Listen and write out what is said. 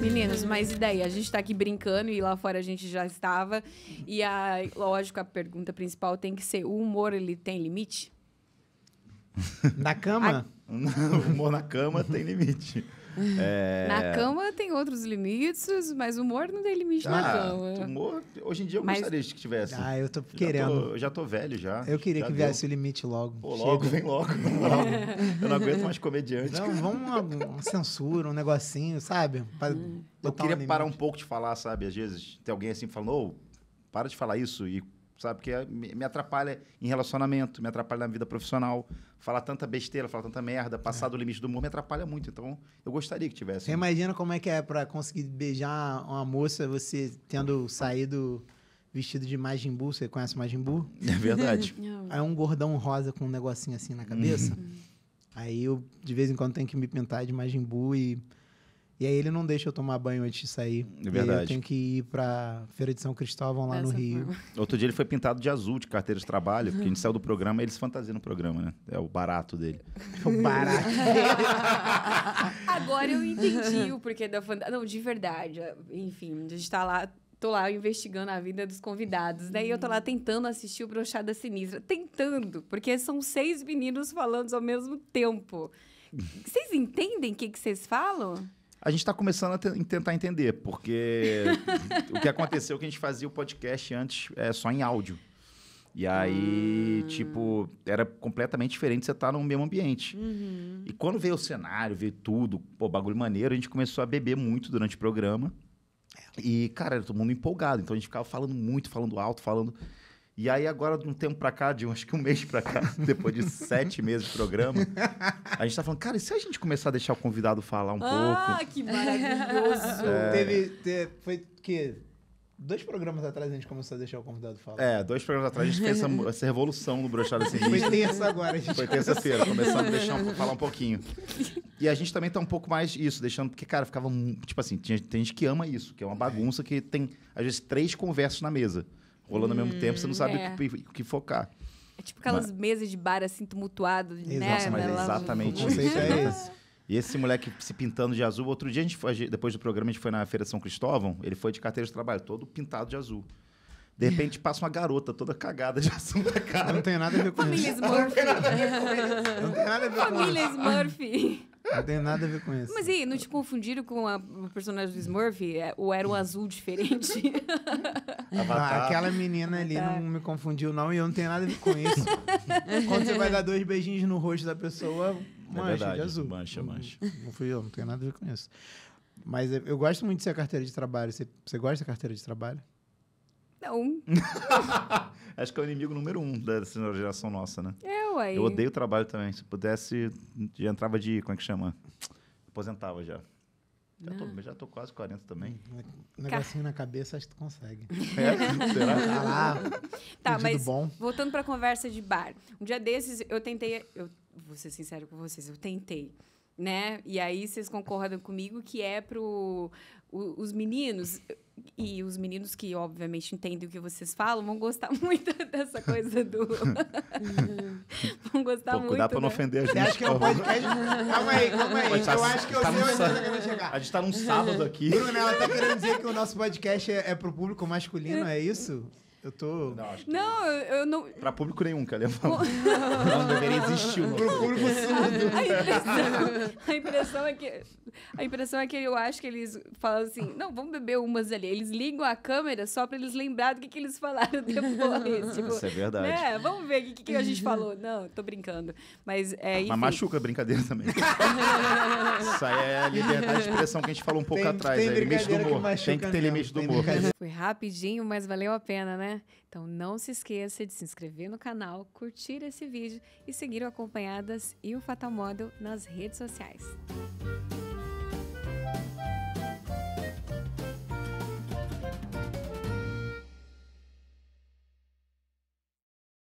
Meninos, mas e daí? A gente tá aqui brincando e lá fora a gente já estava. E a, lógico, a pergunta principal tem que ser: o humor ele tem limite? Na cama? A... o humor na cama tem limite. É... Na cama tem outros limites, mas o humor não tem limite ah, na cama. Humor, hoje em dia eu mas... gostaria de que tivesse. Ah, eu tô querendo. Já tô, já tô velho já. Eu queria já que deu. viesse o limite logo. Pô, logo, vem logo. logo. eu não aguento mais comediante. Não, vamos uma, uma censura, um negocinho, sabe? Hum. eu queria um parar um pouco de falar, sabe? Às vezes tem alguém assim falando, oh, para de falar isso e sabe? Porque me atrapalha em relacionamento, me atrapalha na vida profissional. Falar tanta besteira, falar tanta merda, passar é. do limite do humor me atrapalha muito. Então, eu gostaria que tivesse. Você né? imagina como é que é para conseguir beijar uma moça, você tendo saído vestido de Majin Buu. Você conhece Majin Buu? É verdade. Aí um gordão rosa com um negocinho assim na cabeça. Uhum. Aí eu, de vez em quando, tenho que me pintar de Majin Buu e e aí ele não deixa eu tomar banho antes de sair. É verdade. eu tenho que ir pra Feira de São Cristóvão lá Essa no Rio. Forma. Outro dia ele foi pintado de azul de carteira de trabalho, porque a gente saiu do programa e eles fantasiam no programa, né? É o barato dele. o barato dele. Agora eu entendi o porquê da fantasia. Não, de verdade. Enfim, a gente tá lá tô lá investigando a vida dos convidados, né? E eu tô lá tentando assistir o Brochada Sinistra. Tentando, porque são seis meninos falando ao mesmo tempo. Vocês entendem o que vocês falam? a gente está começando a tentar entender, porque o que aconteceu é que a gente fazia o podcast antes é, só em áudio. E aí, hum. tipo, era completamente diferente você estar tá no mesmo ambiente. Uhum. E quando veio o cenário, veio tudo, pô, bagulho maneiro, a gente começou a beber muito durante o programa. É. E, cara, era todo mundo empolgado. Então a gente ficava falando muito, falando alto, falando. E aí, agora, de um tempo pra cá, de um, acho que um mês pra cá, depois de sete meses de programa, a gente tá falando, cara, e se a gente começar a deixar o convidado falar um ah, pouco? Ah, que maravilhoso! É... Teve, teve, foi que Dois programas atrás a gente começou a deixar o convidado falar. É, dois programas atrás a gente fez essa, essa revolução no brochado Sinistra. Foi terça agora, a gente. Foi terça-feira, começando a deixar falar um pouquinho. E a gente também tá um pouco mais isso, deixando. Porque, cara, ficava. Tipo assim, tem, tem gente que ama isso, que é uma é. bagunça que tem, às vezes, três conversas na mesa rolando hum, ao mesmo hum, tempo, você não sabe é. o, que, focar. É tipo aquelas mas... mesas de bar assim tumultuado, né? Exato. né? Nossa, mas é exatamente isso. é esse. E esse moleque se pintando de azul. Outro dia, a gente foi, depois do programa, a gente foi na Feira São Cristóvão. Ele foi de carteira de trabalho, todo pintado de azul. De repente passa uma garota toda cagada de azul na cara. Não tem nada a ver com Família isso. Família Smurf. Não tem nada a ver com isso. Família Smurf. Não tem nada a ver com isso. Mas e não te confundiram com a, o personagem do Smurf? É, ou era um azul diferente? aquela menina ali Avatar. não me confundiu, não, e eu não tenho nada a ver com isso. Quando você vai dar dois beijinhos no rosto da pessoa, mancha é verdade, de azul. Mancha, mancha. Não, não fui eu, não tenho nada a ver com isso. Mas é, eu gosto muito de ser carteira de trabalho. Você, você gosta de carteira de trabalho? Não. Acho que é o inimigo número um dessa geração nossa, né? É, eu, aí. Eu odeio o trabalho também. Se pudesse, já entrava de. Como é que chama? Aposentava já. Já tô, já tô, quase 40 também. Hum, né, negocinho Car... na cabeça, acho que tu consegue. É, será? Tá lá. Tá, mas bom. voltando pra conversa de bar. Um dia desses, eu tentei... Eu vou ser sincero com vocês, eu tentei. Né? E aí vocês concordam comigo que é pro o, os meninos e os meninos que, obviamente, entendem o que vocês falam, vão gostar muito dessa coisa do. Uhum. vão gostar Pouco muito. né pra não né? ofender a gente. Acho que é podcast. calma aí, calma aí. Tá eu acho que eu tá sei onde eu chegar. A gente tá num sábado aqui. Bruna, ela tá querendo dizer que o nosso podcast é, é pro público masculino, é isso? Eu tô. Não, acho que... não eu, eu não. Pra público nenhum, que eu ia falar. não deveria existir o público surdo. A impressão, a impressão é que. A impressão é que eu acho que eles falam assim: não, vamos beber umas ali. Eles ligam a câmera só pra eles lembrar do que, que eles falaram depois. tipo, Isso é verdade. Né? Vamos ver o que, que, a gente falou. Não, tô brincando. Mas é. Enfim. Mas machuca a brincadeira também. Isso aí é a liberdade de expressão que a gente falou um pouco tem, atrás. Tem é limite do humor. Tem que ter limite do humor. Foi rapidinho, mas valeu a pena, né? Então não se esqueça de se inscrever no canal, curtir esse vídeo e seguir o Acompanhadas e o Fatal Model nas redes sociais.